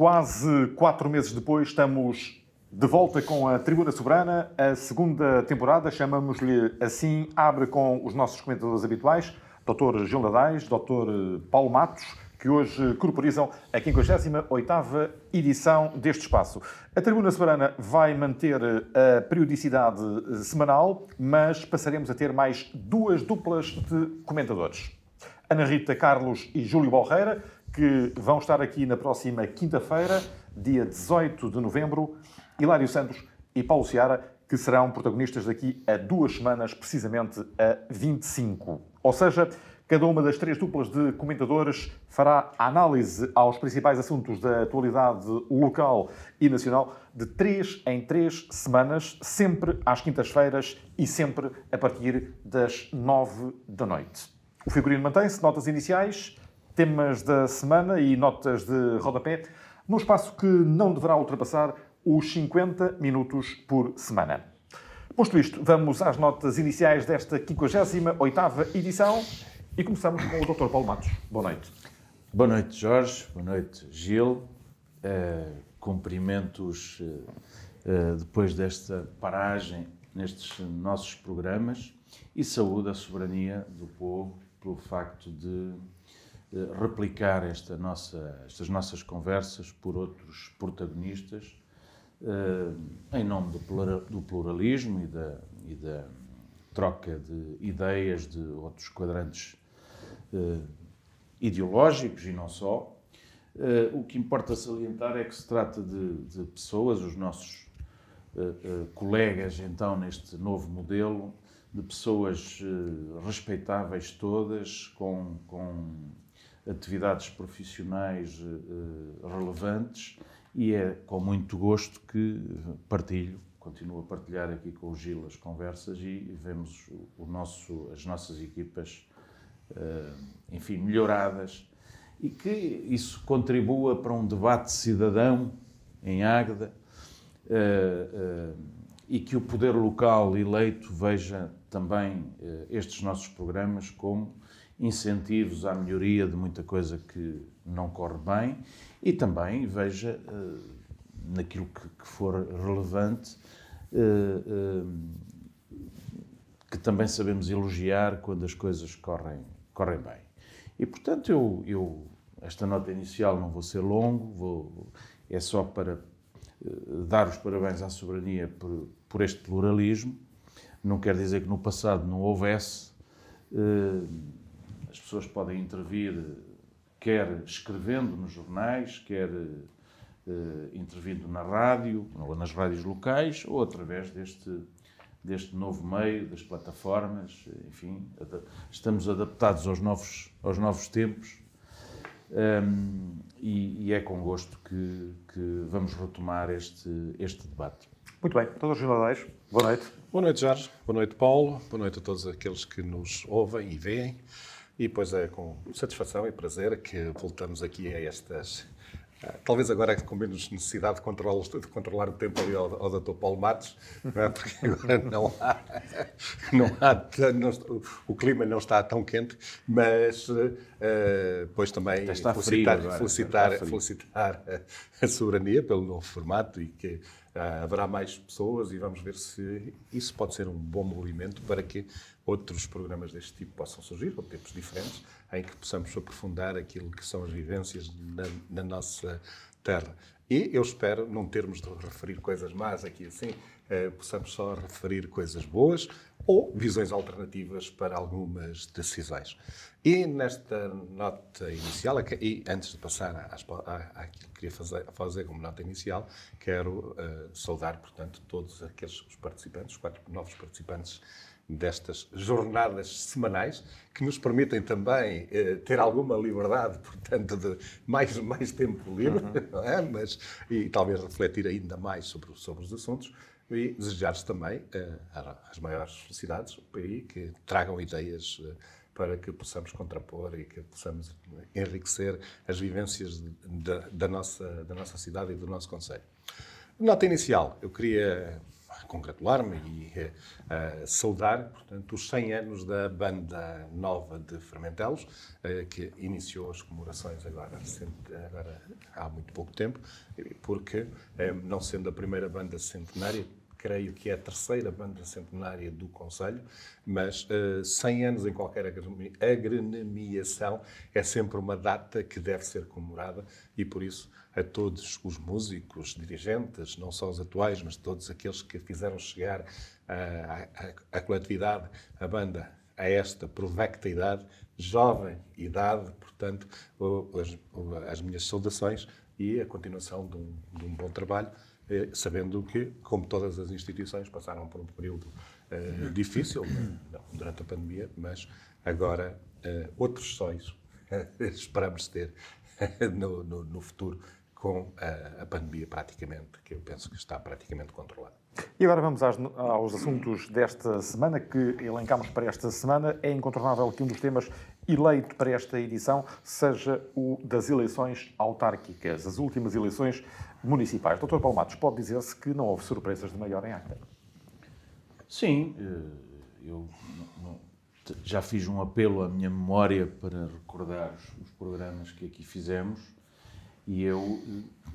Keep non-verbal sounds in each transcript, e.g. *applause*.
Quase quatro meses depois, estamos de volta com a Tribuna Soberana. A segunda temporada, chamamos-lhe assim, abre com os nossos comentadores habituais, Dr. Gil Ladais, Dr. Paulo Matos, que hoje corporizam a 58ª edição deste espaço. A Tribuna Soberana vai manter a periodicidade semanal, mas passaremos a ter mais duas duplas de comentadores. Ana Rita Carlos e Júlio Borreira, que vão estar aqui na próxima quinta-feira, dia 18 de novembro, Hilário Santos e Paulo Ciara, que serão protagonistas daqui a duas semanas, precisamente a 25. Ou seja, cada uma das três duplas de comentadores fará análise aos principais assuntos da atualidade local e nacional de três em três semanas, sempre às quintas-feiras e sempre a partir das nove da noite. O figurino mantém-se, notas iniciais temas da semana e notas de rodapé, num espaço que não deverá ultrapassar os 50 minutos por semana. Posto isto, vamos às notas iniciais desta 58ª edição e começamos com o Dr. Paulo Matos. Boa noite. Boa noite, Jorge. Boa noite, Gil. Uh, cumprimentos uh, uh, depois desta paragem nestes nossos programas e saúde à soberania do povo pelo facto de eh, replicar esta nossa, estas nossas conversas por outros protagonistas, eh, em nome do pluralismo e da, e da troca de ideias de outros quadrantes eh, ideológicos e não só. O que importa salientar é que se trata de, de pessoas, os nossos colegas, então, neste novo modelo, de pessoas respeitáveis todas, com, com atividades profissionais eh, eh, relevantes e é com muito gosto que eh, partilho, continuo a partilhar aqui com o Gil as conversas e vemos o nosso, as nossas equipas, enfim, melhoradas e que isso contribua para um debate cidadão em Águeda e que o poder local eleito veja também estes nossos programas como incentivos à melhoria de muita coisa que não corre bem e também veja, eh, naquilo que for relevante, eh, eh, que também sabemos elogiar quando as coisas correm, correm bem. E, portanto, eu, eu esta nota inicial não vou ser longo, vou, é só para dar os parabéns à soberania por, por este pluralismo. Não quer dizer que no passado não houvesse, as pessoas podem intervir, quer escrevendo nos jornais, quer eh, intervindo na rádio, ou nas rádios locais, ou através deste, deste novo meio, das plataformas, enfim, estamos adaptados aos novos, aos novos tempos. Um, e, e, é com gosto que, que, vamos retomar este, este debate. Muito bem, todos os jornalistas. boa noite. Boa noite, Jorge. Boa noite, Paulo. Boa noite a todos aqueles que nos ouvem e veem. E pois é com satisfação e prazer que voltamos aqui a estas. Talvez agora com menos necessidade de, de controlar o tempo ali ao, ao Dr. Paulo Matos, não é? porque *laughs* agora não há. Não há não, o clima não está tão quente, mas uh, pois também felicitar, agora, felicitar, felicitar a, a soberania pelo novo formato e que Uh, haverá mais pessoas e vamos ver se isso pode ser um bom movimento para que outros programas deste tipo possam surgir, ou tipos diferentes, em que possamos aprofundar aquilo que são as vivências na, na nossa terra. E eu espero não termos de referir coisas más aqui assim, uh, possamos só referir coisas boas, ou visões alternativas para algumas decisões. E nesta nota inicial, e antes de passar àquilo que queria fazer, fazer como nota inicial, quero uh, saudar, portanto, todos aqueles os participantes, os quatro novos participantes destas jornadas semanais, que nos permitem também eh, ter alguma liberdade, portanto, de mais, mais tempo livre, uhum. é? Mas, e talvez refletir ainda mais sobre, sobre os assuntos e desejar-vos também eh, as maiores felicidades e que tragam ideias eh, para que possamos contrapor e que possamos enriquecer as vivências da, da nossa, da nossa cidade e do nosso Conselho. Nota inicial, eu queria congratular-me e uh, saudar, portanto, os 100 anos da Banda Nova de Fermentelos, uh, que iniciou as comemorações agora, recente, agora há muito pouco tempo, porque, um, não sendo a primeira banda centenária, creio que é a terceira banda centenária do Conselho, mas uh, eh, 100 anos em qualquer agronomiação é sempre uma data que deve ser comemorada e, por isso, a todos os músicos, dirigentes, não só os atuais, mas todos aqueles que fizeram chegar eh, a coletividade, a banda, a esta provecta idade, jovem idade, portanto, as, as minhas saudações e a continuação de um, de um bom trabalho. É, sabendo que, como todas as instituições, passaram por um período eh, difícil né? não, durante a pandemia, mas agora eh, outros sonhos *laughs* esperamos ter *laughs* no, no, no, futuro com a, a pandemia praticamente, que eu penso que está praticamente controlada. E agora vamos aos, aos assuntos desta semana que elencámos para esta semana. É incontornável que um dos temas eleito para esta edição seja o das eleições autárquicas, as últimas eleições municipais. Doutor Palmatos, pode dizer-se que não houve surpresas de maior em acta? Sim, eh, eu já fiz um apelo à minha memória para recordar os programas que aqui fizemos e eu eh,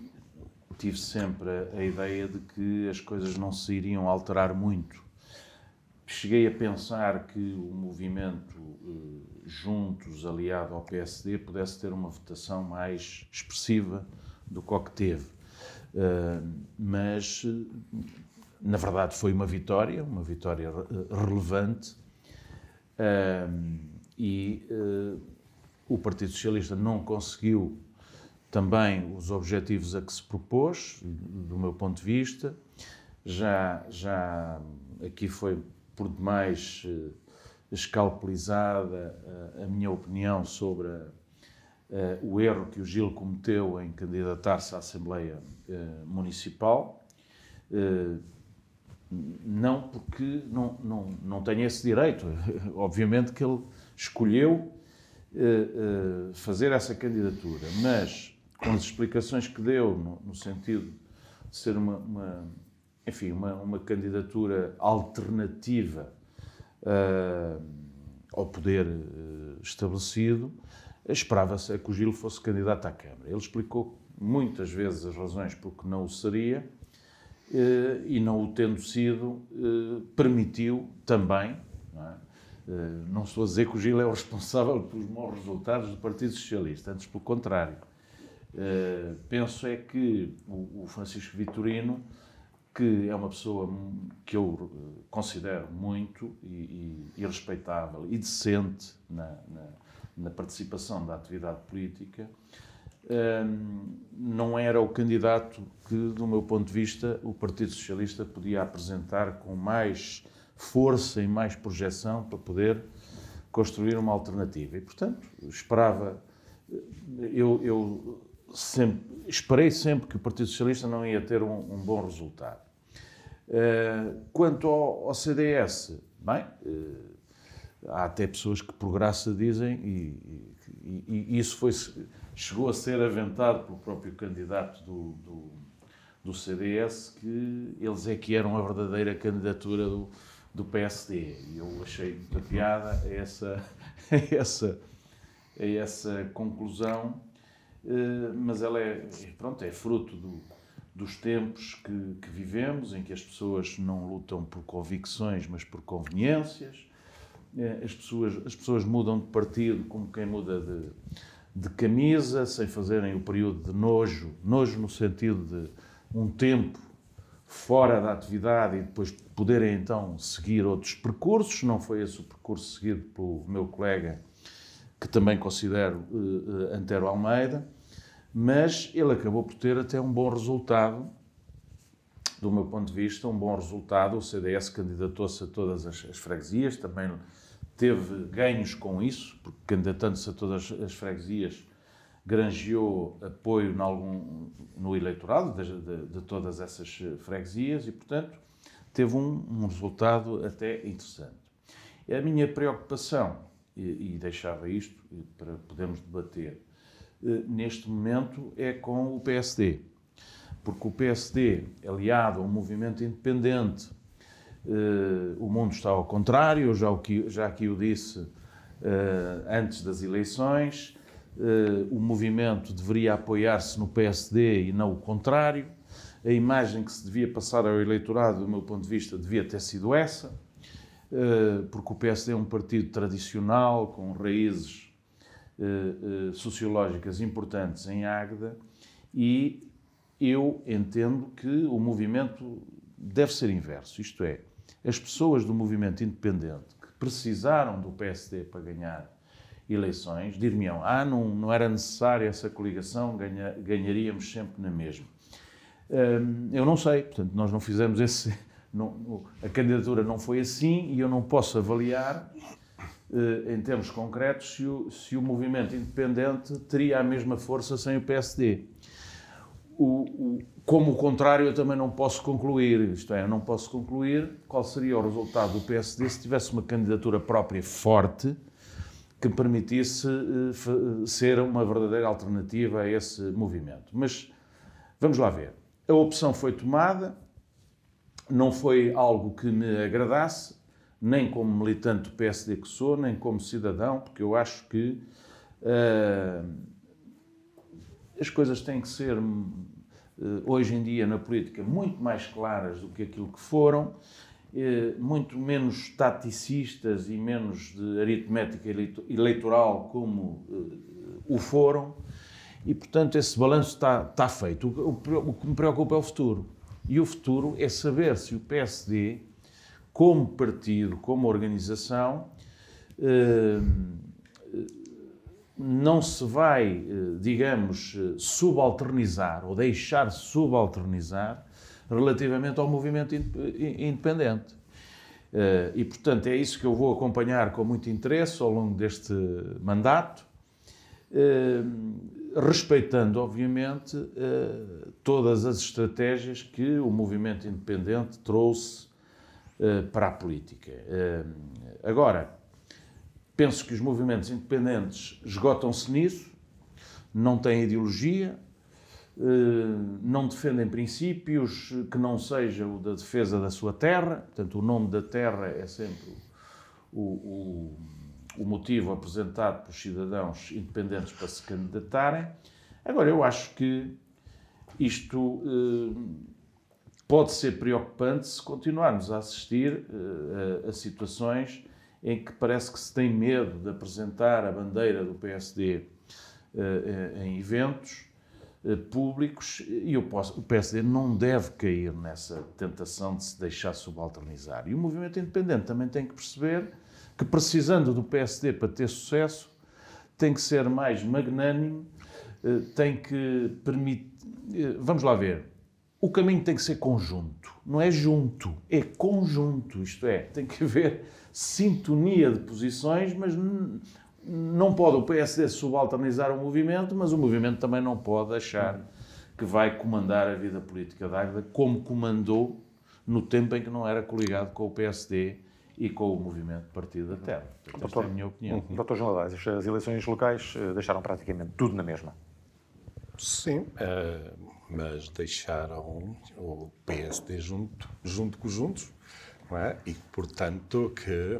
tive sempre a, a ideia de que as coisas não se iriam alterar muito. Cheguei a pensar que o movimento eh, Juntos, aliado ao PSD, pudesse ter uma votação mais expressiva do que o que teve. Eh, mas, eh, na verdade, foi uma vitória, uma vitória relevante. e o Partido Socialista não conseguiu também os objetivos a que se propôs, do meu ponto de vista. Já, já aqui foi por demais eh, escalpelizada eh, a minha opinião sobre a, eh, o erro que o Gil cometeu em candidatar-se à Assembleia Municipal. Não porque não, não, não tenha esse direito. *laughs* Obviamente que ele escolheu fazer essa candidatura, mas com as explicações que deu, no, no sentido de ser uma, uma enfim, uma, uma, candidatura alternativa uh, ao poder uh, estabelecido, esperava-se que o Gil fosse candidato à Câmara. Ele explicou muitas vezes as razões por que não o seria uh, e, não o tendo sido, eh, permitiu também. Não, é? não estou a dizer que o Gil é o responsável pelos maus resultados do Partido Socialista, antes pelo contrário eh, penso é que o, o, Francisco Vitorino, que é uma pessoa que eu eh, considero muito e, e, e respeitável e decente na, na, na, participação da atividade política, ehm, não era o candidato que, do meu ponto de vista, o Partido Socialista podia apresentar com mais força e mais projeção para poder construir uma alternativa. E, portanto, esperava. Eh, eu, eu sempre, esperei sempre que o Partido Socialista não ia ter um, um bom resultado. Eh, quanto ao, ao, CDS, bem, eh, há até pessoas que por graça dizem, e, e, e, isso foi, chegou a ser aventado pelo próprio candidato do, do, do CDS, que eles é que eram a verdadeira candidatura do, do PSD. E eu achei muita piada essa, *laughs* essa, a essa conclusão eh, mas ela é, pronto, é fruto do, dos tempos que, que, vivemos, em que as pessoas não lutam por convicções, mas por conveniências. Eh, as pessoas, as pessoas mudam de partido como quem muda de, de camisa, sem fazerem o período de nojo nojo no sentido de um tempo fora da atividade e depois poderem então seguir outros percursos. Não foi esse o percurso seguido pelo meu colega, que também considero uh, Antero Almeida mas ele acabou por ter até um bom resultado, do meu ponto de vista, um bom resultado. O CDS candidatou-se a todas as, as, freguesias, também teve ganhos com isso, porque candidatando-se a todas as freguesias, granjeou apoio no eleitorado de, de, de, todas essas freguesias e, portanto, teve um, um resultado até interessante. A minha preocupação, e, e deixava isto para podermos debater, eh, neste momento é com o PSD. Porque o PSD, é aliado a um movimento independente, eh, o mundo está ao contrário, já, que, já aqui o disse eh, antes das eleições, o movimento deveria apoiar-se no PSD e não o contrário. A imagem que se devia passar ao eleitorado, do meu ponto de vista, devia ter sido essa, porque o PSD é um partido tradicional, com raízes eh, eh, sociológicas importantes em Águeda e eu entendo que o movimento deve ser inverso, isto é, as pessoas do movimento independente que precisaram do PSD para ganhar eleições, dir-me-ão, ah, não, não era necessária essa coligação, ganha, ganharíamos sempre na mesma. Hum, eu não sei, portanto, nós não fizemos esse. *laughs* Não, a candidatura não foi assim e eu não posso avaliar eh, em termos concretos, se o, se o movimento independente teria a mesma força sem o PSD. O, o, como o contrário, eu também não posso concluir, isto é, eu não posso concluir qual seria o resultado do PSD se tivesse uma candidatura própria forte que permitisse uh, ser uma verdadeira alternativa a esse movimento. Mas vamos lá ver. A opção foi tomada, não foi algo que me agradasse, nem como militante do PSD que sou, nem como cidadão, porque eu acho que uh, as coisas têm que ser, uh, hoje em dia, na política, muito mais claras do que aquilo que foram, uh, muito menos taticistas e menos de aritmética eleitoral como o foram. E, portanto, esse balanço está, está feito. O, o, o que me preocupa é o futuro. E o futuro é saber se o PSD como partido, como organização, eh, não se vai, eh, digamos, eh, subalternizar ou deixar subalternizar relativamente ao movimento independente. E, portanto, é isso que eu vou acompanhar com muito interesse ao longo deste mandato, respeitando, obviamente, todas as estratégias que o movimento independente trouxe eh, para a política. Eh, agora, penso que os movimentos independentes esgotam-se nisso, não têm ideologia, eh, não defendem princípios que não seja o da defesa da sua terra, portanto, o nome da terra é sempre o, o, o motivo apresentado pelos cidadãos independentes para se candidatarem. Agora, eu acho que isto pode ser preocupante se continuarmos a assistir a, eh, a, a situações em que parece que se tem medo de apresentar a bandeira do PSD eh, eh, em eventos públicos e posso, o PSD não deve cair nessa tentação de se deixar subalternizar. E o movimento independente também tem que perceber que, precisando do PSD para ter sucesso, tem que ser mais magnânimo, tem que permitir. Vamos lá ver o caminho tem que ser conjunto, não é junto, é conjunto, isto é, tem que haver sintonia de posições, mas não pode o PSD subalternizar o movimento, mas o movimento também não pode achar que vai comandar a vida política da Águeda como comandou no tempo em que não era coligado com o PSD e com o movimento Partido da Terra. Portanto, doutor, esta é a minha opinião. Uhum. Doutor João Lás, as eleições locais eh, deixaram praticamente tudo na mesma. Sim. Uh mas deixaram o PSD junto, junto com os juntos, é? e portanto que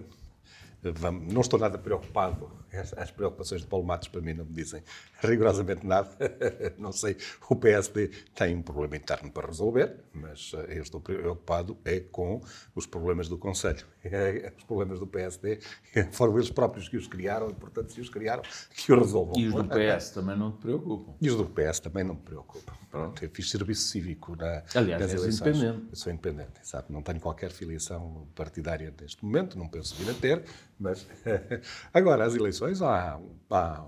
vamos, não estou nada preocupado as preocupações de Paulo Matos para mim não me dizem rigorosamente nada. *laughs* Não sei, o PSD tem um problema interno para resolver, mas eh, eu estou preocupado é com os problemas do Conselho. *laughs* É, os problemas do PSD é foram eles próprios que os criaram e, portanto, se os criaram, que os resolvam. E os do é? PS também não te preocupam? E os do PS também não me preocupam. Pronto, eu fiz serviço cívico na, Aliás, nas eleições. independente. Eu sou independente, sabe? Não tenho qualquer filiação partidária neste momento, não penso vir a ter, mas, *laughs* agora, as eleições, há, há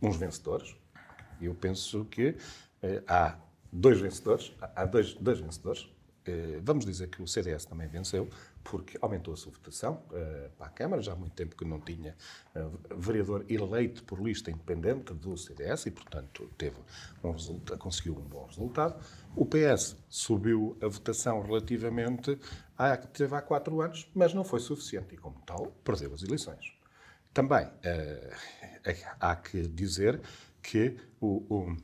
uns vencedores. e Eu penso que eh, há dois vencedores. Há dois, dois vencedores. Eh, vamos dizer que o CDS também venceu, porque aumentou a sua votação uh, para a Câmara, já há muito tempo que não tinha uh, vereador eleito por lista independente do CDS e, portanto, teve um conseguiu um bom resultado. O PS subiu a votação relativamente à que teve há quatro anos, mas não foi suficiente e, como tal, perdeu as eleições. Também uh, há que dizer que, o,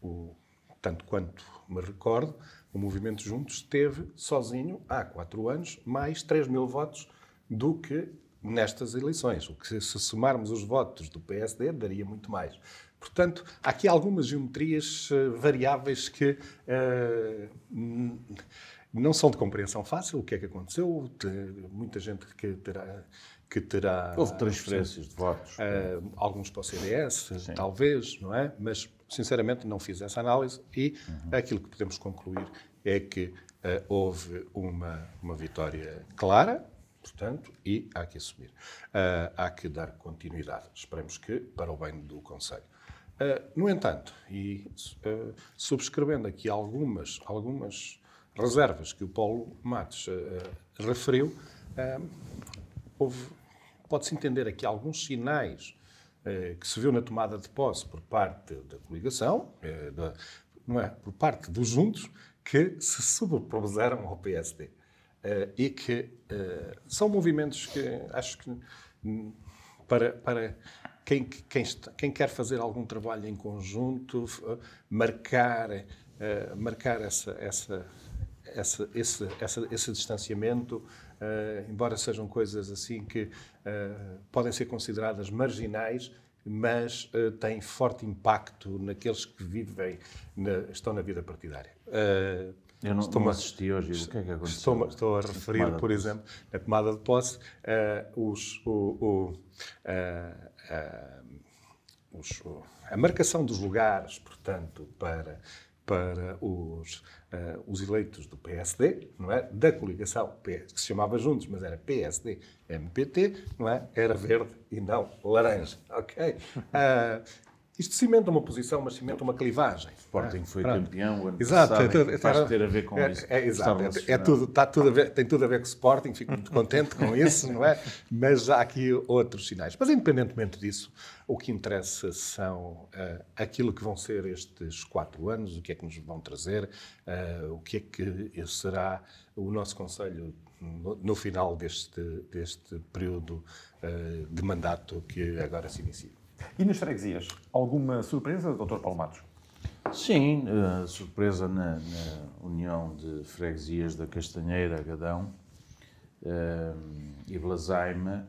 o, o tanto quanto me recordo, o Movimento Juntos teve sozinho, há quatro anos, mais 3 mil votos do que nestas eleições. O que, se somarmos os votos do PSD, daria muito mais. Portanto, há aqui algumas geometrias eh, variáveis que uh, não são de compreensão fácil. O que é que aconteceu? Muita gente que terá. Que terá Houve transferências de votos. Uh, alguns para o CDS, Sim. talvez, não é? Mas sinceramente, não fiz essa análise e uhum. aquilo que podemos concluir é que uh, houve uma, uma vitória clara, portanto, e há que assumir. Uh, há que dar continuidade, esperemos que, para o bem do Conselho. Uh, no entanto, e subscrevendo aqui algumas, algumas reservas que o Paulo Matos referiu, houve, pode-se entender aqui alguns sinais eh, que se viu na tomada de posse por parte da coligação, eh, da, não é, por parte dos juntos, que se sobrepropuseram ao PSD. Eh, e que são movimentos que acho que hum, para, para quem, quem, está, quem, quer fazer algum trabalho em conjunto, marcar, marcar essa, essa, essa, esse, esse distanciamento, eh, embora sejam coisas assim que uh, podem ser consideradas marginais, mas uh, têm forte impacto naqueles que vivem, na, estão na vida partidária. Uh, eu não, estou não assisti hoje, o que é que aconteceu? Estou, estou a referir, por exemplo, na tomada de posse, os, o, o, os, a marcação dos lugares, portanto, para para os, uh, os eleitos do PSD, não é? da coligação que se chamava Juntos, mas era PSD-MPT, não é? era verde e não laranja. ok? Uh, *laughs* Isto cimenta uma posição, mas cimenta uma clivagem. O Sporting foi Pronto. campeão, o ano exato, passado, é, é, faz ter a ver com é, isso. É, exato, é, tudo, é está tudo tá ver, tem tudo a ver com o Sporting, fico muito contente com isso, não é? *laughs* Mas há aqui outros sinais. Mas independentemente disso, o que interessa são uh, aquilo que vão ser estes quatro anos, o que é que nos vão trazer, uh, o que é que será o nosso Conselho no, no final deste, deste período uh, de mandato que agora se inicia. E nas freguesias, alguma surpresa, Dr. Paulo Matos? Sim, uh, surpresa na, na, união de freguesias da Castanheira, Gadão uh, e Blasaima,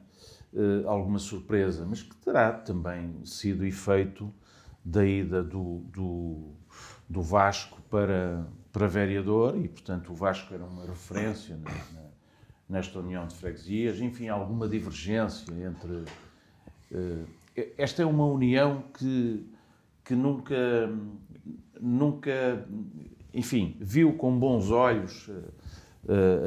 uh, eh, alguma surpresa, mas que terá também sido efeito da ida do, do, do Vasco para, para vereador e, portanto, o Vasco era uma referência na, na, nesta união de freguesias. Enfim, alguma divergência entre esta é uma união que, que nunca, nunca, enfim, viu com bons olhos eh,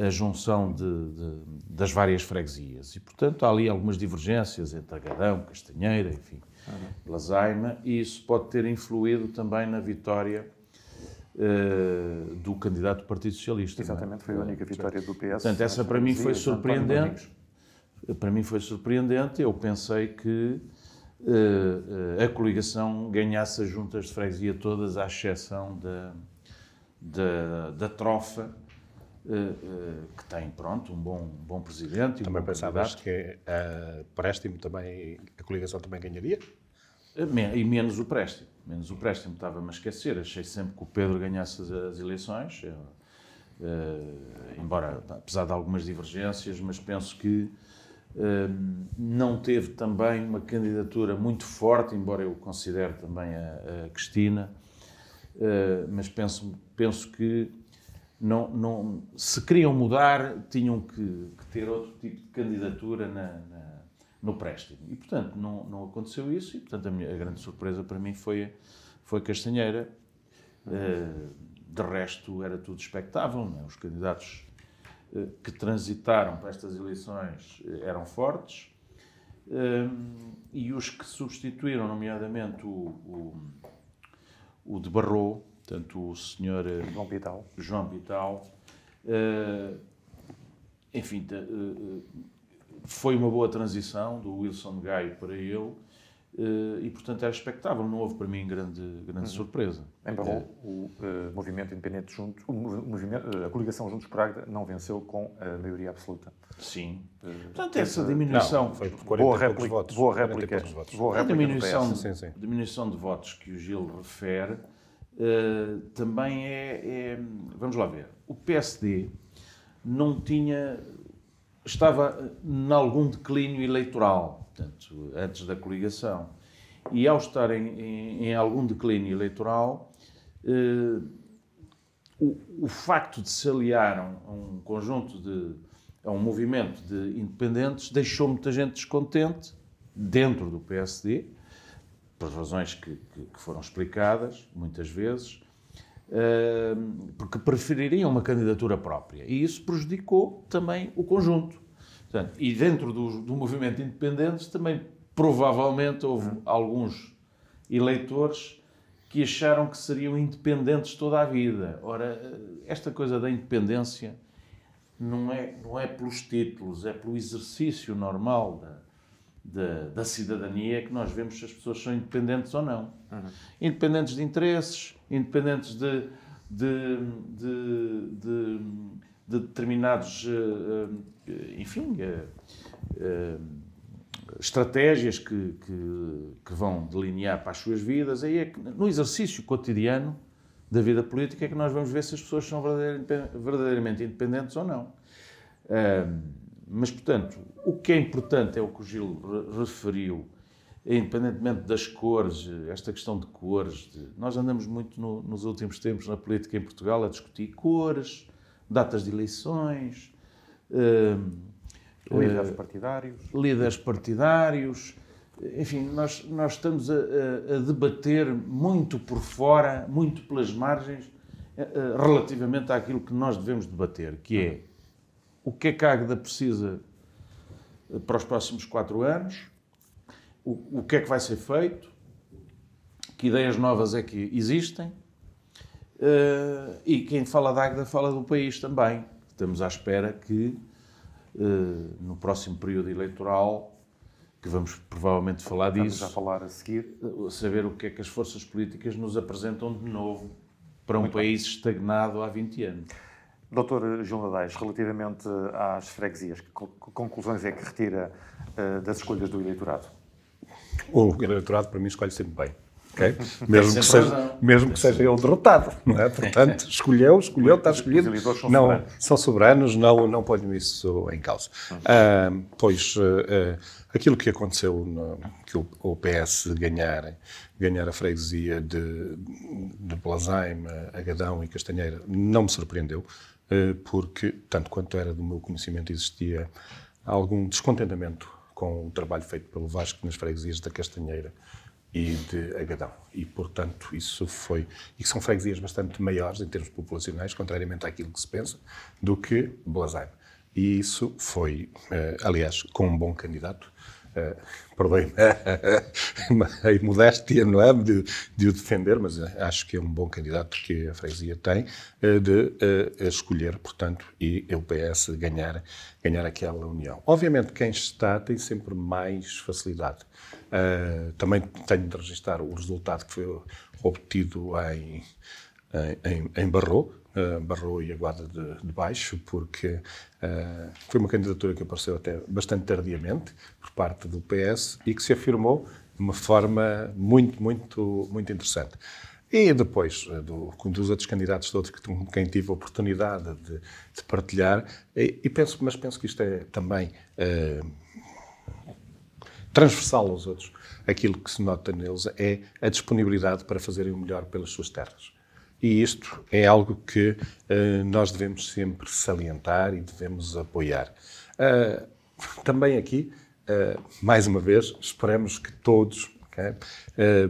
eh, a junção de, de, das várias freguesias. E, portanto, há ali algumas divergências entre Agadão, Castanheira, enfim, ah, Lazaima, e isso pode ter influído também na vitória eh, do candidato do Partido Socialista. É? Exatamente, é? foi a única vitória do PS. Portanto, essa para mim foi surpreendente. Para mim foi surpreendente. Eu pensei que eh, eh, a coligação ganhasse as juntas de freguesia todas, à exceção da, da, da Trofa, eh, que tem, pronto, um bom, bom presidente. Também um pensavas que a Préstimo também, a coligação também ganharia? E menos o Préstimo. Menos o Préstimo, estava-me a esquecer. Achei sempre que o Pedro ganhasse as eleições, embora, apesar de algumas divergências, mas penso que não teve também uma candidatura muito forte, embora eu considere também a, a Cristina, ah, mas penso, penso que não, não, se queriam mudar, tinham que, que ter outro tipo de candidatura na, na, no préstimo. E, portanto, não, não aconteceu isso e, portanto, a, minha, a grande surpresa para mim foi, foi Castanheira. Uhum. de resto, era tudo expectável, né? os candidatos eh, que transitaram para estas eleições eh, eram fortes eh, e os que substituíram, nomeadamente o, o, o de Barro, tanto o senhor João Pital, João Pital enfim, foi uma boa transição do Wilson Gaio para ele Uh, e, portanto, era expectável. Não houve, para mim, grande, grande uhum. surpresa. Em Barrol, é. Eh, o uh, movimento independente juntos o movimento, a coligação Juntos por não venceu com a maioria absoluta. Sim. Uh, portanto, essa diminuição... Não, foi por 40 boa réplica, votos. Boa réplica. Votos. Boa réplica a diminuição, sim, sim. diminuição de votos que o Gil refere também é, é... Vamos lá ver. O PSD não tinha... Estava em algum declínio eleitoral portanto, antes da coligação. E ao estar em, em, em algum declínio eleitoral, eh, o, o, facto de se aliaram a um conjunto de. a um movimento de independentes deixou muita gente descontente dentro do PSD, por razões que, que, que foram explicadas muitas vezes, eh, porque prefeririam uma candidatura própria. E isso prejudicou também o conjunto Portanto, e dentro do, do movimento independente também provavelmente houve hum. alguns eleitores que acharam que seriam independentes toda a vida. Ora, esta coisa da independência não é, não é pelos títulos, é pelo exercício normal da, da, da cidadania que nós vemos se as pessoas são independentes ou não. Uhum. Independentes de interesses, independentes de, de, de, de de determinados, eh, eh, enfim, eh, estratégias que, que, que, vão delinear para as suas vidas, aí é que no exercício cotidiano da vida política é que nós vamos ver se as pessoas são verdadeiramente independentes ou não. Mas, portanto, o que é importante é o que o Gil referiu, é, independentemente das cores, esta questão de cores. De, nós andamos muito no, nos últimos tempos na política em Portugal a discutir cores, datas de eleições, ehm, líderes eh, partidários, líderes partidários enfim, nós, nós estamos a, a, debater muito por fora, muito pelas margens, eh, eh, relativamente àquilo que nós devemos debater, que é o que é que a Águeda precisa para os próximos quatro anos, o, o que é que vai ser feito, que ideias novas é que existem, Uh, e quem fala da Águeda fala do país também. Estamos à espera que uh, no próximo período eleitoral, que vamos provavelmente falar Estamos disso. Vamos falar a seguir. Eh, saber o que é que as forças políticas nos apresentam de novo para um Muito país estagnado há 20 anos. Doutor João Ladais, relativamente às freguesias, que conclusões é que retira das escolhas do eleitorado? O eleitorado, para mim, escolhe sempre bem Okay? Mesmo, que seja, mesmo que seja ele derrotado, não é? Portanto, escolheu, escolheu, está escolhido. São não, soberanos. são soberanos, não, não ponho isso em causa. Ah, pois ah, ah, aquilo que aconteceu, no, que o, PS ganhar, ganhar a freguesia de, de Blasheim, Agadão e Castanheira, não me surpreendeu, ah, porque, tanto quanto era do meu conhecimento, existia algum descontentamento com o trabalho feito pelo Vasco nas freguesias da Castanheira e de Agadão. E, portanto, isso foi. E que são freguesias bastante maiores em termos populacionais, contrariamente àquilo que se pensa, do que Blasheim. E isso foi, eh, aliás, com um bom candidato, Uh, eh, perdoe *laughs* a imodéstia, não é? De, de, o defender, mas eh, acho que é um bom candidato que a freguesia tem uh, de uh, escolher, portanto, e é o PS ganhar, ganhar aquela união. Obviamente, quem está tem sempre mais facilidade Uh, também tenho de registrar o resultado que foi obtido em, em, em Barro, uh, Barro e a Guarda de, de Baixo, porque uh, foi uma candidatura que apareceu até bastante tardiamente por parte do PS e que se afirmou de uma forma muito, muito, muito interessante. E depois, do, dos outros candidatos todos que, com quem tive a oportunidade de, de partilhar, e, e, penso, mas penso que isto é também transversal aos outros, aquilo que se nota neles é a disponibilidade para fazerem o melhor pelas suas terras. E isto é algo que uh, nós devemos sempre salientar e devemos apoiar. Uh, também aqui, uh, mais uma vez, esperamos que todos okay,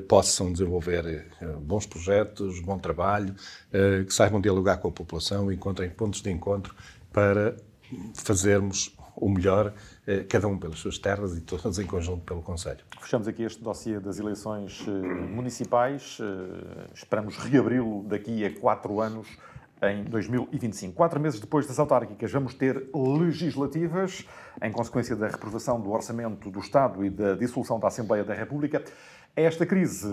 possam desenvolver bons projetos, bom trabalho, que saibam dialogar com a população, encontrem pontos de encontro para fazermos ou melhor, eh, cada um pelas suas terras e todos em conjunto pelo Conselho. Fechamos aqui este dossiê das eleições eh, municipais. Eh, esperamos reabri-lo daqui a quatro anos, em 2025. Quatro meses depois das autárquicas, vamos ter legislativas, em consequência da reprovação do Orçamento do Estado e da dissolução da Assembleia da República. A esta crise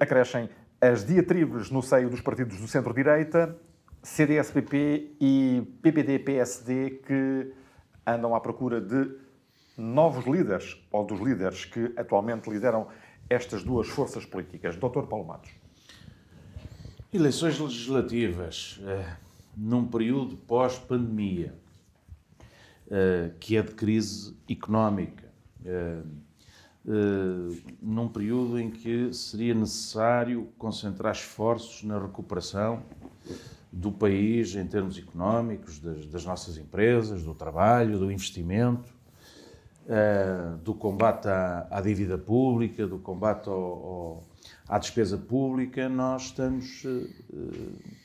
acrescem as diatribes no seio dos partidos do centro-direita, CDS-PP e PPD-PSD, que andam à procura de novos líderes ou dos líderes que atualmente lideram estas duas forças políticas. Dr. Paulo Matos. Eleições legislativas eh, num período pós-pandemia, eh, que é de crise económica, eh, num período em que seria necessário concentrar esforços na recuperação do país em termos económicos, das, das nossas empresas, do trabalho, do investimento, uh, do combate à, à, dívida pública, do combate ao, ao, à despesa pública, nós estamos uh,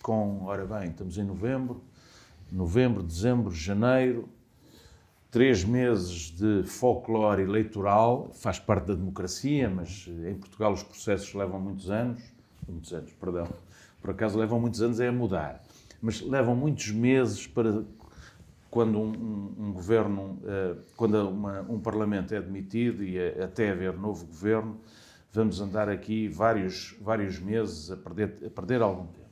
com, ora bem, estamos em novembro, novembro, dezembro, janeiro, três meses de folclore eleitoral, faz parte da democracia, mas em Portugal os processos levam muitos anos, muitos anos, perdão, por acaso levam muitos anos é a mudar mas levam muitos meses para quando um, um, um governo, eh, quando uma, um parlamento é demitido e é, até haver novo governo, vamos andar aqui vários, vários meses a perder, a perder algum tempo.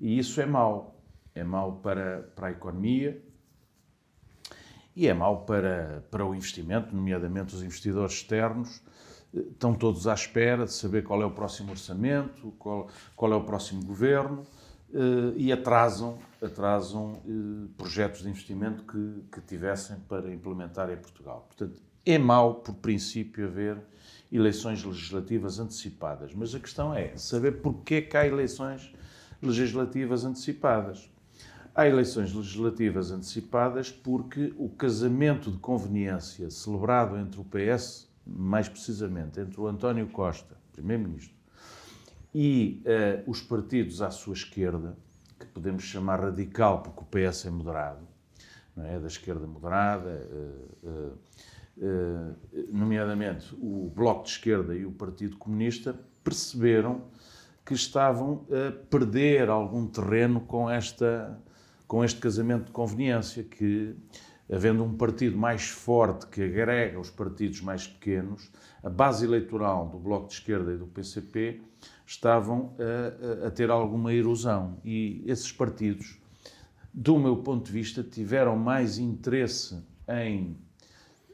E isso é mau. É mau para, para a economia e é mau para, para o investimento, nomeadamente os investidores externos, eh, estão todos à espera de saber qual é o próximo orçamento, qual, qual é o próximo governo. Eh, e atrasam, atrasam eh, projetos de investimento que, que tivessem para implementar em Portugal. Portanto, é mau, por princípio, haver eleições legislativas antecipadas, mas a questão é saber porquê que há eleições legislativas antecipadas. Há eleições legislativas antecipadas porque o casamento de conveniência celebrado entre o PS, mais precisamente entre o António Costa, Primeiro-Ministro, e uh, os partidos à sua esquerda, que podemos chamar radical, porque o PS é moderado, não é? da esquerda moderada, uh, uh, nomeadamente o Bloco de Esquerda e o Partido Comunista, perceberam que estavam a perder algum terreno com, esta, com este casamento de conveniência, que, havendo um partido mais forte que agrega os partidos mais pequenos, a base eleitoral do Bloco de Esquerda e do PCP estavam a, a ter alguma erosão. E esses partidos, do meu ponto de vista, tiveram mais interesse em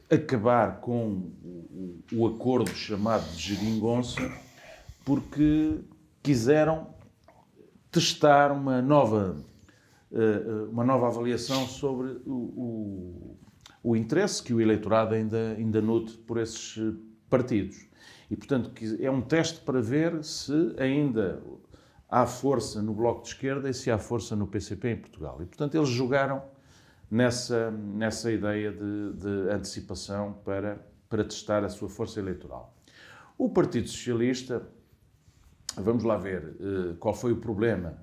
acabar com o, acordo chamado de geringonça, porque quiseram testar uma nova, eh, eh, uma nova avaliação sobre o, o, o interesse que o eleitorado ainda, ainda nutre por esses partidos. E, portanto, é um teste para ver se ainda há força no Bloco de Esquerda e se há força no PCP em Portugal. E, portanto, eles jogaram nessa, nessa ideia de, de antecipação para, para testar a sua força eleitoral. O Partido Socialista, vamos lá ver eh, qual foi o problema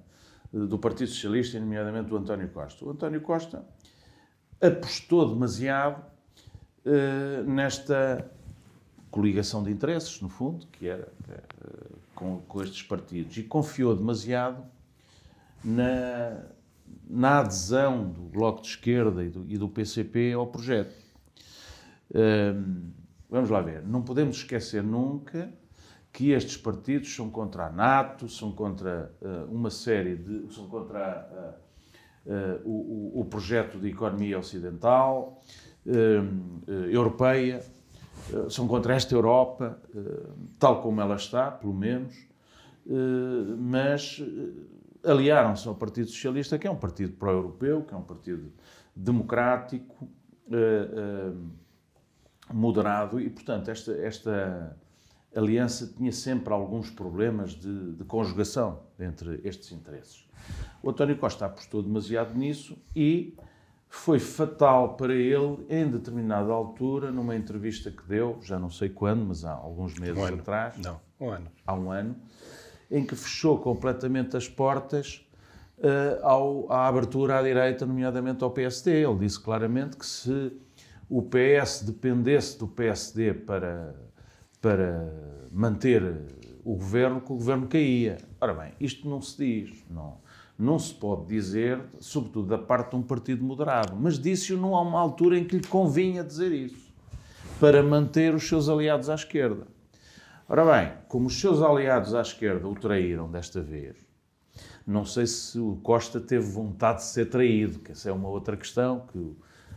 eh, do Partido Socialista, nomeadamente do António Costa. O António Costa apostou demasiado eh, nesta coligação de interesses, no fundo, que era eh, com, com estes partidos, e confiou demasiado na, na adesão do Bloco de Esquerda e do, e do PCP ao projeto. Ehm, vamos lá ver, não podemos esquecer nunca que estes partidos são contra a NATO, são contra uh, uma série de. são contra uh, uh, o, o, projeto de economia ocidental, ehm, europeia. Eh, são contra esta Europa, eh, tal como ela está, pelo menos, eh, mas aliaram-se ao Partido Socialista, que é um partido pró-europeu, que é um partido democrático, moderado, e, portanto, esta, esta aliança tinha sempre alguns problemas de, de conjugação entre estes interesses. O António Costa apostou demasiado nisso e foi fatal para ele em determinada altura, numa entrevista que deu, já não sei quando, mas há alguns meses um atrás. Não, um ano. Há um ano, em que fechou completamente as portas uh, ao, à abertura à direita, nomeadamente ao PSD. Ele disse claramente que se o PS dependesse do PSD para, para manter o governo, que o governo caía. Ora bem, isto não se diz, não não se pode dizer, sobretudo da parte de um partido moderado, mas disse-o não há uma altura em que lhe convinha dizer isso, para manter os seus aliados à esquerda. Ora bem, como os seus aliados à esquerda o traíram desta vez, não sei se o Costa teve vontade de ser traído, que essa é uma outra questão que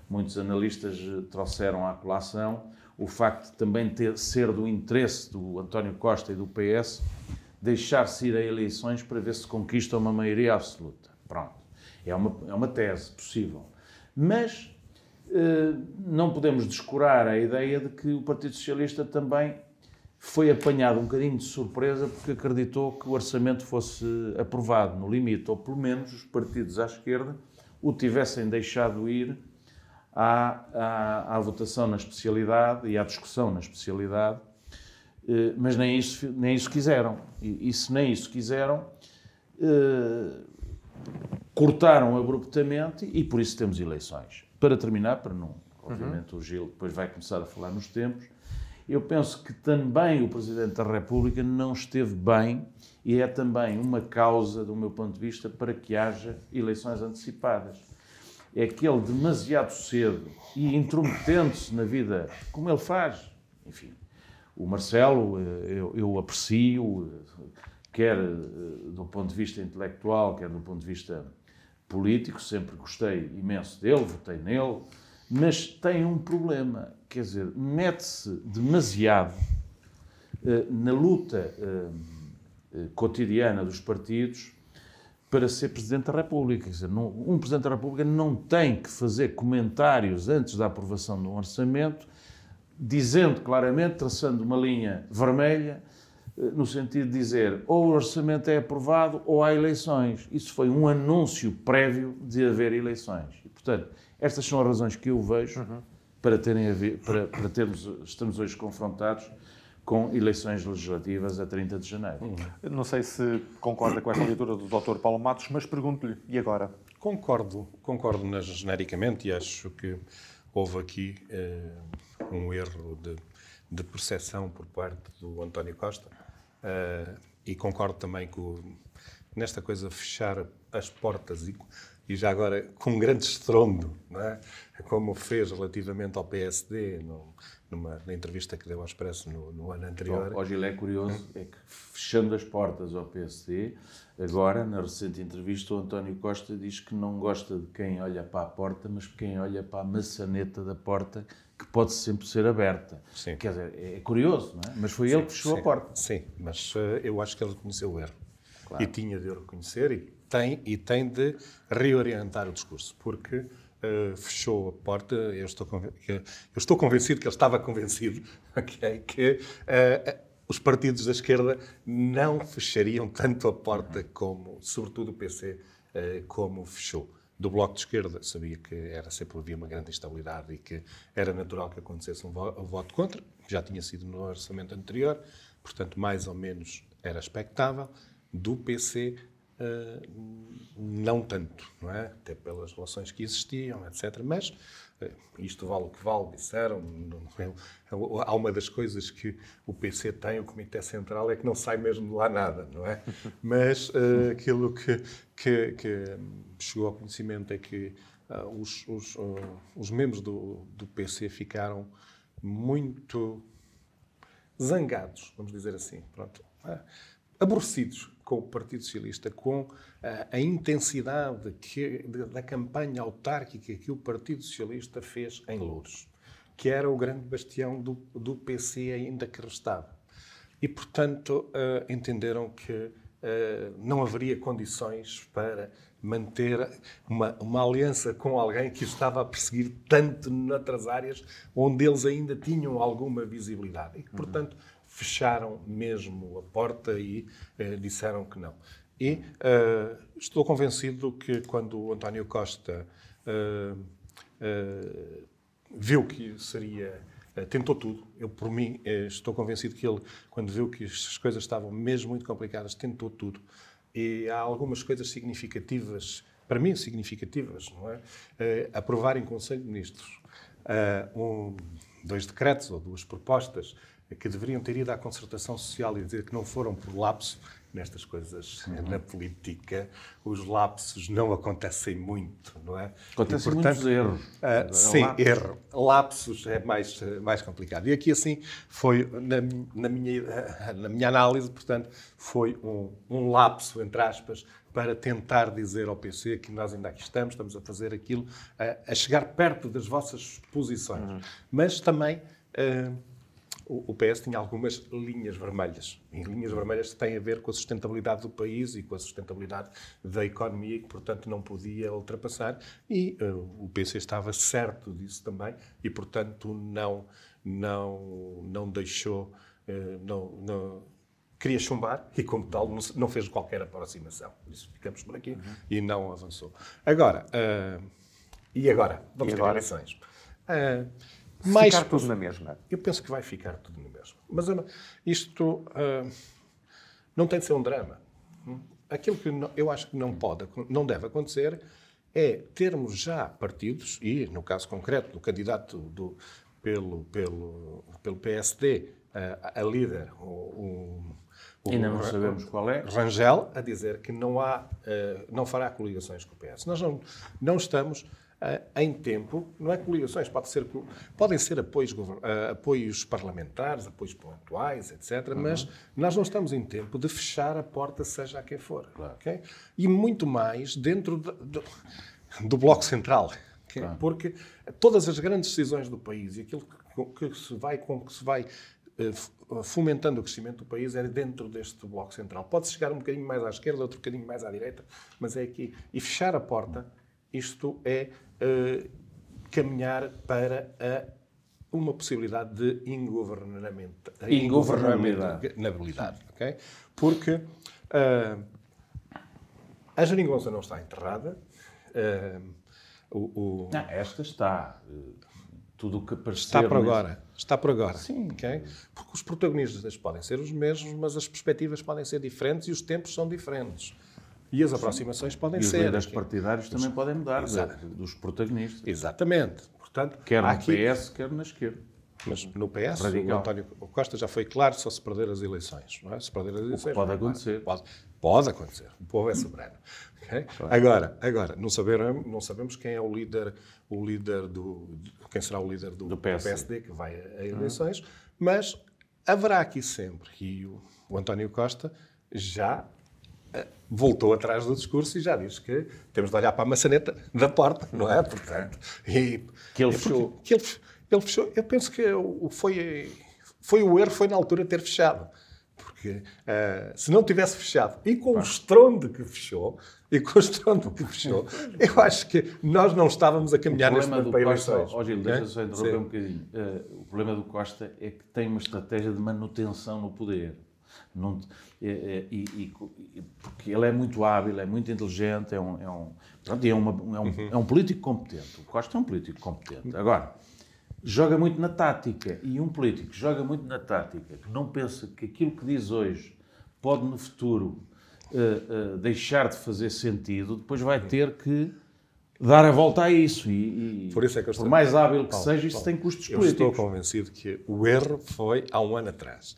muitos analistas eh, trouxeram à colação, o facto de também ter, ser do interesse do António Costa e do PS deixar-se ir a eleições para ver se conquista uma maioria absoluta. Pronto. É uma, é uma tese possível. Mas eh, não podemos descurar a ideia de que o Partido Socialista também foi apanhado um bocadinho de surpresa porque acreditou que o orçamento fosse aprovado no limite, ou pelo menos os partidos à esquerda o tivessem deixado ir à, à, à votação na especialidade e à discussão na especialidade, eh, mas nem isso, nem isso quiseram. E, e se nem isso quiseram, eh, cortaram abruptamente e por isso temos eleições. Para terminar, para não, obviamente uhum. o Gil depois vai começar a falar nos tempos, eu penso que também o Presidente da República não esteve bem e é também uma causa, do meu ponto de vista, para que haja eleições antecipadas. É que ele demasiado cedo e intrometendo-se na vida, como ele faz, enfim, o Marcelo eh, eu, eu aprecio, eh, quer eh, do ponto de vista intelectual, quer do ponto de vista político, sempre gostei imenso dele, votei nele, mas tem um problema, quer dizer, mete-se demasiado na luta cotidiana dos partidos para ser Presidente da República. Quer dizer, um Presidente da República não tem que fazer comentários antes da aprovação de um orçamento dizendo claramente, traçando uma linha vermelha, eh, no sentido de dizer ou o orçamento é aprovado ou há eleições. Isso foi um anúncio prévio de haver eleições. E, portanto, estas são as razões que eu vejo uhum. para, terem para, para termos, estamos hoje confrontados com eleições legislativas a 30 de janeiro. Uhum. Não sei se concorda com esta leitura do Dr. Paulo Matos, mas pergunto-lhe, e agora? Concordo, concordo genericamente e acho que houve aqui. Eh um erro de, de percepção por parte do António Costa. Uh, e concordo também com nesta coisa fechar as portas e, e já agora com um grande estrondo, é? como fez relativamente ao PSD no, numa, na entrevista que deu ao Expresso no, no ano anterior. Hoje ele é curioso, é que fechando as portas ao PSD, agora na recente entrevista o António Costa diz que não gosta de quem olha para a porta, mas quem olha para a maçaneta da porta que pode sempre ser aberta. Sim. Quer dizer, é, é curioso, não é? Mas foi sim, ele que fechou sim, a porta. Sim, mas uh, eu acho que ele conheceu o erro. Claro. E tinha de o reconhecer e tem, e tem de reorientar o discurso, porque uh, fechou a porta. Eu estou, eu estou convencido que ele estava convencido *laughs* okay, que uh, os partidos da esquerda não fechariam tanto a porta uhum. como, sobretudo o PC, como fechou do Bloco de Esquerda sabia que era sempre havia uma grande instabilidade e que era natural que acontecesse um, um voto contra, já tinha sido no orçamento anterior, portanto, mais ou menos era expectável. Do PC ah, não tanto, não é? Até pelas relações que existiam, etc. Mas eh, isto vale o que vale, disseram. É? Há uma das coisas que o PC tem, o Comitê Central, é que não sai mesmo de lá nada, não é? Mas uh, aquilo que, que, que, chegou ao conhecimento é que uh, os, os, uh, os, membros do, do, PC ficaram muito zangados, vamos dizer assim. Pronto aborrecidos com o Partido Socialista, com a, ah, a intensidade que, da campanha autárquica que o Partido Socialista fez em Louros, que era o grande bastião do, do PC ainda que restava. E, portanto, uh, entenderam que uh, não haveria condições para manter uma, uma aliança com alguém que os estava a perseguir tanto noutras áreas onde eles ainda tinham alguma visibilidade. E, portanto, uhum fecharam mesmo a porta e eh, disseram que não. E uh, estou convencido que quando o António Costa uh, uh, viu que seria. Tentou tudo. Eu, por mim, estou convencido que ele, quando viu que as coisas estavam mesmo muito complicadas, tentou tudo. E há algumas coisas significativas, para mim significativas, não é? aprovar em Conselho de Ministros um, dois decretos ou duas propostas é que deveriam ter ido à concertação social e dizer que não foram por lapso nestas coisas uhum. na política os lapsos não acontecem muito não é acontecem muitos erros uh, sim lapsos. erro lapsos é mais mais complicado e aqui assim foi na, na minha na minha análise portanto foi um, um lapso entre aspas para tentar dizer ao PC que nós ainda aqui estamos, estamos a fazer aquilo, a, a chegar perto das vossas posições. Uhum. Mas também uh, o PS tinha algumas linhas vermelhas. E linhas vermelhas têm a ver com a sustentabilidade do país e com a sustentabilidade da economia, e que, portanto, não podia ultrapassar. E uh, o PC estava certo disso também e, portanto, não, não, não deixou. Uh, não, não, queria chumbar e, como tal, não, não fez qualquer aproximação. isso, ficamos por aqui uhum. e não avançou. Agora, uh, e agora? Vamos e agora? ter eleições mais, ficar tudo na mesma. Eu penso que vai ficar tudo na mesma. Mas isto uh, não tem de ser um drama. Aquilo que eu acho que não pode, não deve acontecer é termos já partidos, e no caso concreto do candidato do, pelo, pelo, pelo PSD, a, ah, a líder, o, o, ainda não sabemos qual é, Rangel, a dizer que não, há, ah, não fará coligações com o PS. Nós não, não estamos em tempo, não é coligações, pode ser, podem ser apoios, apoios parlamentares, apoios pontuais, etc. Uhum. Mas nós não estamos em tempo de fechar a porta, seja a quem for. Claro. Okay? E muito mais dentro de, de, do Bloco Central. Okay? Claro. Porque todas as grandes decisões do país e aquilo que, que se vai, com que se vai eh, fomentando o crescimento do país era é dentro deste Bloco Central. Pode chegar um bocadinho mais à esquerda, outro bocadinho mais à direita, mas é aqui. E fechar a porta, isto é eh, caminhar para a uma possibilidade de ingovernamento, ingovernabilidade, okay? porque uh, a geringonça não está enterrada. Uh, o, o... Não, esta está. tudo o que aparecer... Está por agora. Mesmo. Está por agora. Sim. Okay? Porque os protagonistas podem ser os mesmos, mas as perspectivas podem ser diferentes e os tempos são diferentes. E as aproximações podem e ser. Os líderes partidários também podem mudar, dos protagonistas. Exatamente. Portanto, quer no aqui... PS, quer na esquerda. Mas no PS, Radical. o António Costa já foi claro só se perder as eleições. Não é? Se perder as eleições. pode é? acontecer. Pode, pode acontecer. O povo é soberano. *laughs* Okay? Agora, agora não, saber, não sabemos quem é o líder, o líder do. quem será o líder do, do, PSD. do PSD. que vai a ah. eleições, ah. mas haverá aqui sempre. E o, o António Costa já voltou atrás do discurso e já diz que temos de olhar para a maçaneta da porta, não é? Portanto, e, que ele fechou. Que ele, ele, fechou. Eu penso que foi, foi o erro, foi na altura ter fechado. Porque uh, se não tivesse fechado, e com o estrondo que fechou, e com o estrondo que fechou, *laughs* eu acho que nós não estávamos a caminhar neste momento para eleições. Ó Gil, deixa só né? interromper um bocadinho. Uh, o problema do Costa é que tem uma estratégia de manutenção no poder não, é, é, e, e, e, porque ele é muito hábil, é muito inteligente, é um, é um, é, uma, é, um, uhum. é um político competente. O Costa é um político competente. Agora, joga muito na tática. E um político que joga muito na tática, que não pensa que aquilo que diz hoje pode no futuro uh, uh, deixar de fazer sentido, depois vai uhum. ter que dar a volta a isso. E, e por, isso é que por mais hábil que Paulo, seja, isso Paulo, tem custos eu políticos. Eu estou convencido que o erro foi há um ano atrás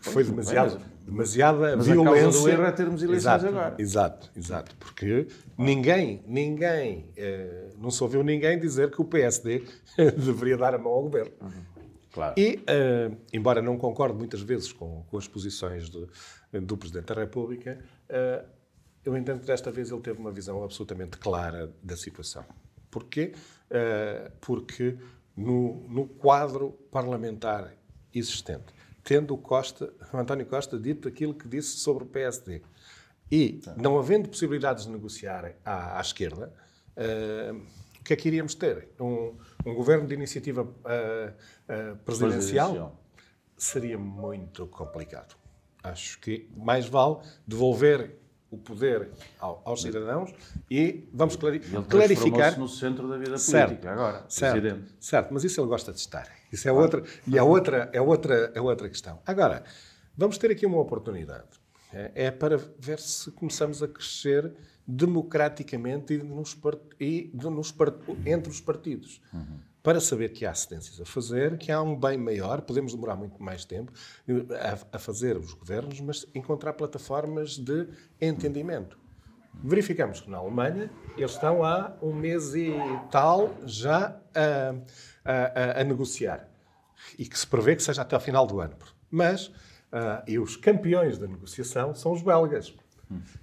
foi demasiado, é demasiada mas violência. A causa do erro é termos eleições exato, agora. Exato, exato, porque ninguém, ninguém, eh, não se ouviu ninguém dizer que o PSD *laughs* deveria dar a mão ao governo. Uhum. Claro. E, eh, embora não concorde muitas vezes com, com as posições do do Presidente da República, eh, eu entendo que desta vez ele teve uma visão absolutamente clara da situação. Porquê? porque no, no quadro parlamentar existente tendo o, Costa, o *laughs* António Costa dito aquilo que disse sobre o PSD. E, não havendo possibilidades de negociar à, à esquerda, uh, o que é que iríamos ter? Um, um governo de iniciativa uh, uh, presidencial, presidencial seria muito complicado. Acho que mais vale devolver o poder ao, aos cidadãos e vamos clari ele clarificar. no centro da vida política, certo, agora, certo, presidente. Certo, mas isso ele gosta de estar. Isso é outra, e é outra, é outra, é outra questão. Agora, vamos ter aqui uma oportunidade. É, é para ver se começamos a crescer democraticamente e, nos, e nos, entre os partidos. Uhum. Para saber que há cedências a fazer, que há um bem maior, podemos demorar muito mais tempo a, a fazer os governos, mas encontrar plataformas de entendimento. Verificamos que na Alemanha eles estão há um mês e tal já a. Uh, a, a, a, negociar. E que se prevê que seja até ao final do ano. Mas, uh, e os campeões da negociação são os belgas,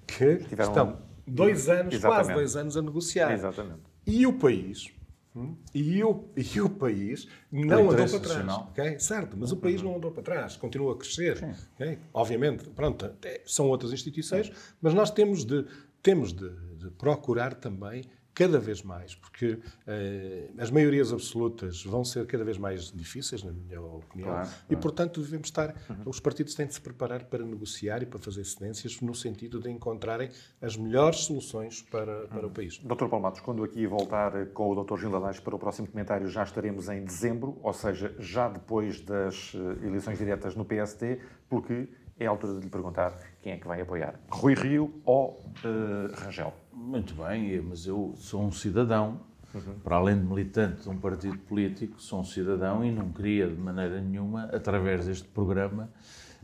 que Tiveram estão dois um... anos, Exatamente. quase dois anos, a negociar. Exatamente. E o país, hum, e o, e o país não andou para trás. Okay? Certo, mas o país não andou para trás, continua a crescer. Okay? Obviamente, pronto, é, são outras instituições, mas nós temos de, temos de, de procurar também cada vez mais, porque uh, as maiorias absolutas vão ser cada vez mais difíceis, na minha opinião, claro, e portanto devemos estar, uhum. os partidos têm de se preparar para negociar e para fazer cedências no sentido de encontrarem as melhores soluções para, para uhum. o país. Dr. Palmatos, quando aqui voltar com o Dr. Gil Adais para o próximo comentário, já estaremos em dezembro, ou seja, já depois das eh, eleições diretas no PSD, porque é a altura de lhe perguntar quem é que vai apoiar? Rui Rio ou uh, Rangel? Muito bem, mas eu sou um cidadão. Uhum. Para além de militante de um partido político, sou um cidadão e não queria de maneira nenhuma, através deste programa,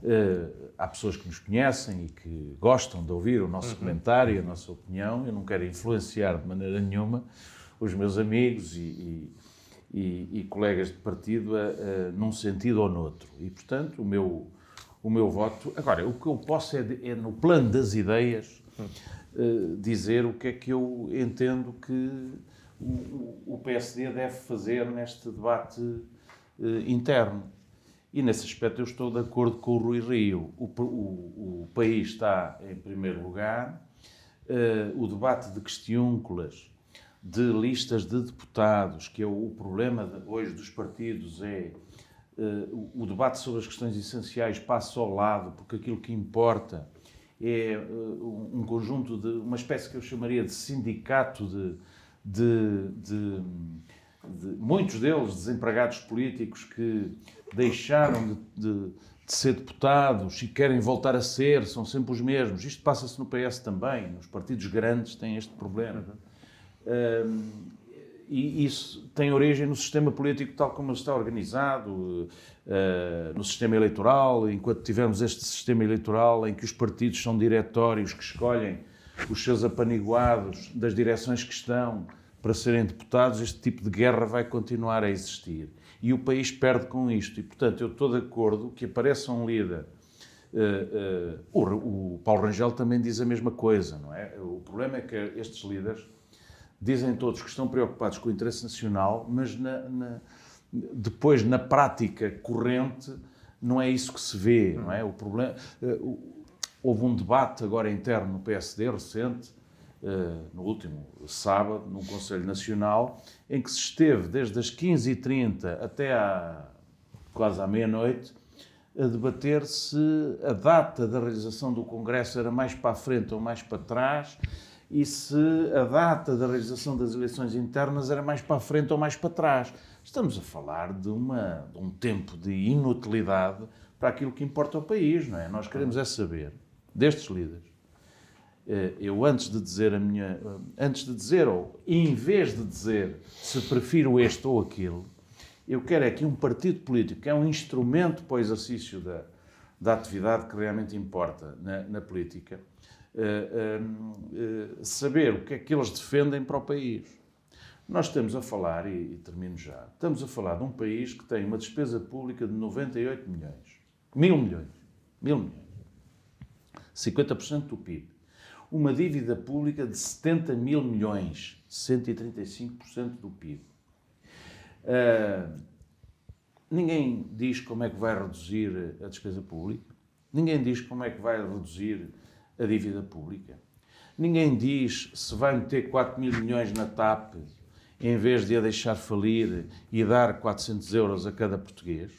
uh, há pessoas que nos conhecem e que gostam de ouvir o nosso uhum. comentário, a nossa opinião. Eu não quero influenciar de maneira nenhuma os meus amigos e, e e, e, colegas de partido a, eh, a, num sentido ou noutro. E, portanto, o meu, o meu voto. Agora, o que eu posso é, é no plano das ideias, uh, dizer o que é que eu entendo que o, o PSD deve fazer neste debate uh, interno. E nesse aspecto eu estou de acordo com o Rui Rio. O, o, o país está em primeiro lugar, uh, o debate de questiúnculas, de listas de deputados, que é o, o problema de, hoje dos partidos é uh, o debate sobre as questões essenciais passa ao lado, porque aquilo que importa é uh, um conjunto de. uma espécie que eu chamaria de sindicato de, de, de, de muitos deles desempregados políticos que deixaram de de ser deputados e querem voltar a ser, são sempre os mesmos. Isto passa-se no PS também, os partidos grandes têm este problema. Uhum. Eh, e isso tem origem no sistema político tal como ele está organizado, eh, no sistema eleitoral, enquanto tivermos este sistema eleitoral em que os partidos são diretórios que escolhem os seus apaniguados das direções que estão para serem deputados, este tipo de guerra vai continuar a existir. E o país perde com isto. E, portanto, eu estou de acordo que apareça um líder. Eh, eh, o, o Paulo Rangel também diz a mesma coisa, não é? O problema é que estes líderes dizem todos que estão preocupados com o interesse nacional, mas na, na, depois, na prática corrente, não é isso que se vê, não é? O problema... Eh, houve um debate agora interno no PSD recente, eh, no último sábado, num Conselho Nacional, em que se esteve desde as 15h30 até à, quase à meia-noite a debater se a data da realização do Congresso era mais para a frente ou mais para trás, e se a data da realização das eleições internas era mais para a frente ou mais para trás. Estamos a falar de, uma, de um tempo de inutilidade para aquilo que importa ao país, não é? Nós queremos é saber destes líderes. Eh, eu antes de dizer a minha, eh, antes de dizer ou em vez de dizer se prefiro este ou aquilo, eu quero é que um partido político, que é um instrumento para o exercício da, da atividade que realmente importa na, na política, eh, eh, saber o que é que eles defendem para o país. Nós estamos a falar, e, e termino já, estamos a falar de um país que tem uma despesa pública de 98 milhões. Mil milhões. Mil milhões. 50% do PIB. Uma dívida pública de 70 mil milhões. 135% do PIB. Uh, eh, ninguém diz como é que vai reduzir a despesa pública. Ninguém diz como é que vai reduzir a dívida pública. Ninguém diz se vai meter 4 mil milhões na TAP em vez de a deixar falir e dar 400 euros a cada português.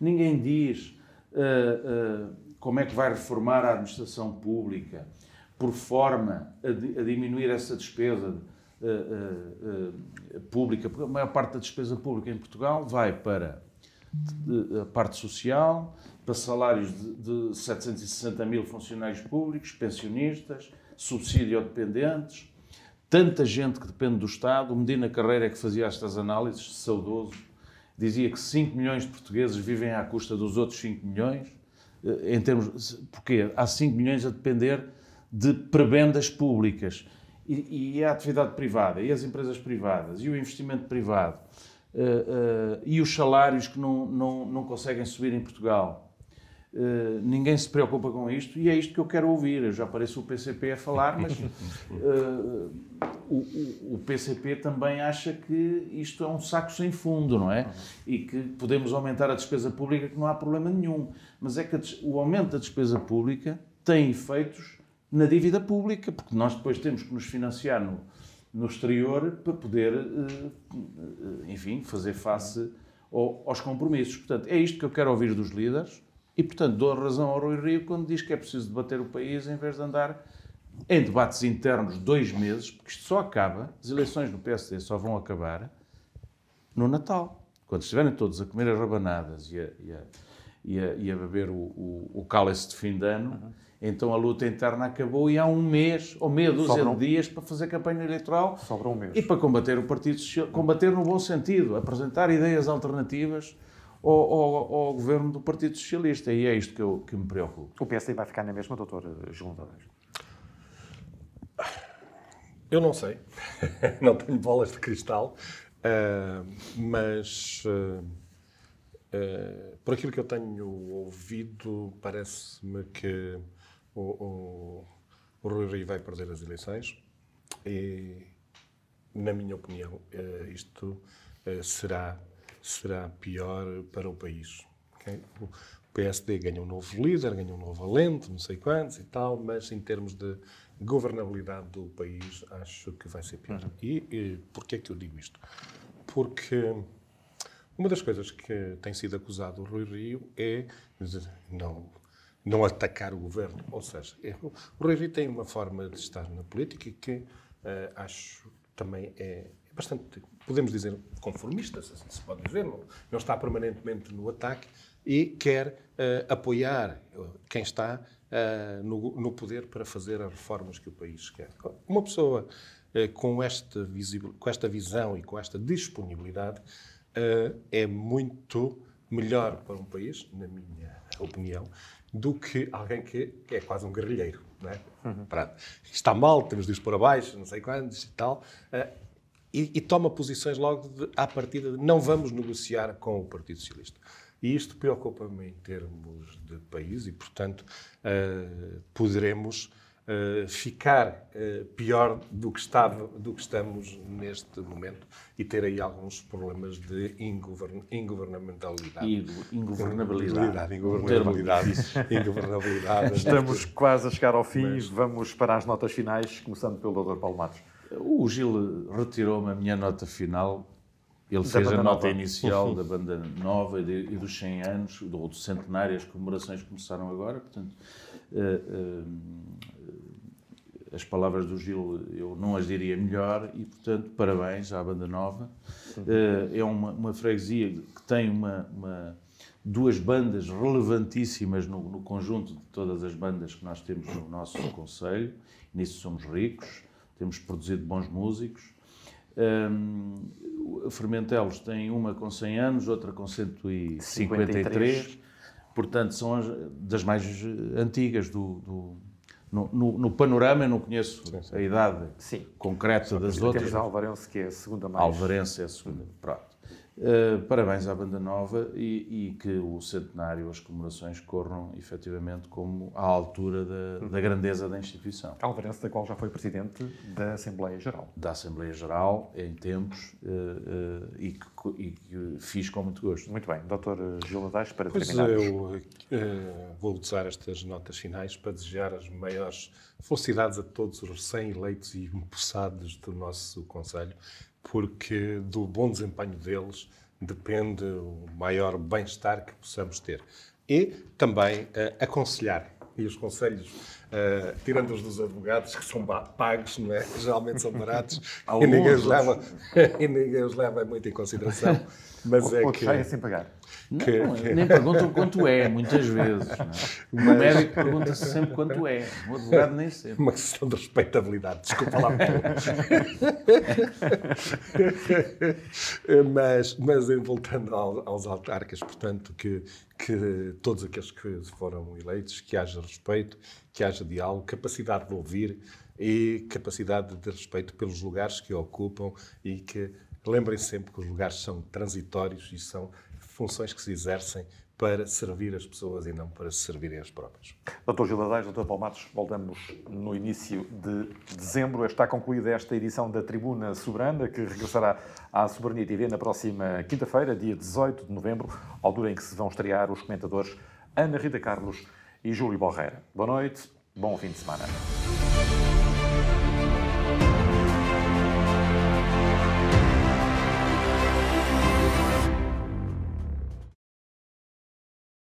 Ninguém diz uh, uh, como é que vai reformar a administração pública por forma a, a diminuir essa despesa uh, pública, porque a maior parte da despesa pública em Portugal vai para a parte social, para salários de, de 760 mil funcionários públicos, pensionistas, subsídio a dependentes, tanta gente que depende do Estado. O Medina Carreira é que fazia estas análises, saudoso. Dizia que 5 milhões de portugueses vivem à custa dos outros 5 milhões. Eh, em termos, porque há 5 milhões a depender de prebendas públicas. E, e, a atividade privada, e as empresas privadas, e o investimento privado, eh, eh, e os salários que não, não, não conseguem subir em Portugal. Uh, ninguém se preocupa com isto e é isto que eu quero ouvir. Eu já apareço o PCP a falar, mas uh, *laughs* o, o, PCP também acha que isto é um saco sem fundo, não é? E que podemos aumentar a despesa pública, que não há problema nenhum. Mas é que o aumento da despesa pública tem efeitos na dívida pública, porque nós depois temos que nos financiar no, no exterior para poder, uh, enfim, fazer face ao, aos compromissos. Portanto, é isto que eu quero ouvir dos líderes e, portanto, dou razão ao Rui Rio quando diz que é preciso debater o país em vez de andar em debates internos dois meses, porque isto só acaba, as eleições no PSD só vão acabar no Natal. Quando estiverem todos a comer as rabanadas e a, e a, e a, e a beber o, o, o, cálice de fim de ano, uhum. então a luta interna acabou e há um mês ou meia dúzia Sobram... de dias para fazer campanha eleitoral um e para combater o Partido Social, combater no bom sentido, apresentar ideias alternativas ao, ao, ao, governo do Partido Socialista. E é isto que, eu, que me preocupa. O PSD vai ficar na mesma, doutor João Dores? Eu não sei. *laughs* não tenho bolas de cristal. Uh, mas, uh, uh, por aquilo que eu tenho ouvido, parece-me que o, o, o Rui Rio vai perder as eleições. E, na minha opinião, eh, isto eh, será será pior para o país. Okay? O PSD ganha um novo líder, ganha um novo alento, não sei quantos e tal, mas em termos de governabilidade do país, acho que vai ser pior. Uhum. E, e porquê é que eu digo isto? Porque uma das coisas que tem sido acusado o Rui Rio é não não atacar o governo. Ou seja, é, o Rui Rio tem uma forma de estar na política que uh, acho também é bastante podemos dizer, conformista, se assim se pode dizer, não, não está permanentemente no ataque e quer uh, apoiar eh, quem está uh, no, no, poder para fazer as reformas que o país quer. Uma pessoa uh, com, esta visível, com esta visão e com esta disponibilidade é muito melhor para um país, na minha opinião, do que alguém que, é quase um guerrilheiro. é? uhum. Está mal, temos de ir para baixo não sei quantos e tal e, e toma posições logo de, à partida de não vamos negociar com o Partido Socialista. E isto preocupa-me em termos de país e, portanto, uh, poderemos uh, ficar uh, pior do que, estava, do que estamos neste momento e ter aí alguns problemas de ingovern ingovernamentalidade. ingovernabilidade. Ingovernabilidade. Ingovernabilidade. ingovernabilidade. Estamos né? quase a chegar ao fim. Mas... Vamos para as notas finais, começando pelo Dr. Paulo Matos. O Gil retirou-me a minha nota final. Ele da fez a nota nova. inicial uhum. da banda nova e, de, e dos 100 anos, do, do centenário, as comemorações começaram agora, portanto, uh, uh, as palavras do Gil eu não as diria melhor e, portanto, parabéns à banda nova. Uh, é uma, uma, freguesia que tem uma, uma duas bandas relevantíssimas no, no, conjunto de todas as bandas que nós temos no nosso Conselho, nisso somos ricos temos produzido bons músicos. Um, Fermentelos tem uma com 100 anos, outra com 153, 53. portanto são as, das mais eh, antigas do, do no, no, no, panorama, eu não conheço sim, sim. a idade sim. concreta das é outras. Temos a Alvarense, que é a segunda mais. Alvarense é a segunda, pronto. Eh, parabéns à Banda Nova e, e, que o centenário, as comemorações corram efetivamente como à altura da, da, grandeza da instituição. Alvarense, da qual já foi presidente da Assembleia Geral. Da Assembleia Geral, em tempos, uh, uh, e, que, e, que, fiz com muito gosto. Muito bem. Dr. Gil Ladares, para pois terminarmos. Eu vou usar estas notas finais para desejar as maiores felicidades a todos os recém-eleitos e empossados do nosso Conselho porque do bom desempenho deles depende o maior bem-estar que possamos ter. E também uh, aconselhar. E os conselhos, uh, tirando os dos advogados, que são pagos, não é? geralmente são baratos, *laughs* e, ninguém leva, *laughs* e ninguém os leva muito em consideração. *laughs* Mas ou, é ou que. sem pagar não, que... Nem perguntam quanto é, muitas vezes. É? Mas... O médico pergunta-se sempre quanto é, o advogado nem sempre. Uma questão é de respeitabilidade, desculpa lá. *laughs* mas, mas voltando aos autarcas, portanto, que, que todos aqueles que foram eleitos, que haja respeito, que haja diálogo, capacidade de ouvir e capacidade de respeito pelos lugares que ocupam e que lembrem sempre que os lugares são transitórios e são funções que se exercem para servir as pessoas e não para se servirem as próprias. Dr. Gil Adais, Dr. Palmatos, voltamos no início de dezembro. Está concluída esta edição da Tribuna Soberana, que regressará à Soberania TV na próxima quinta-feira, dia 18 de novembro, altura em que se vão estrear os comentadores Ana Rita Carlos e Júlio Borreira. Boa noite, bom fim de semana.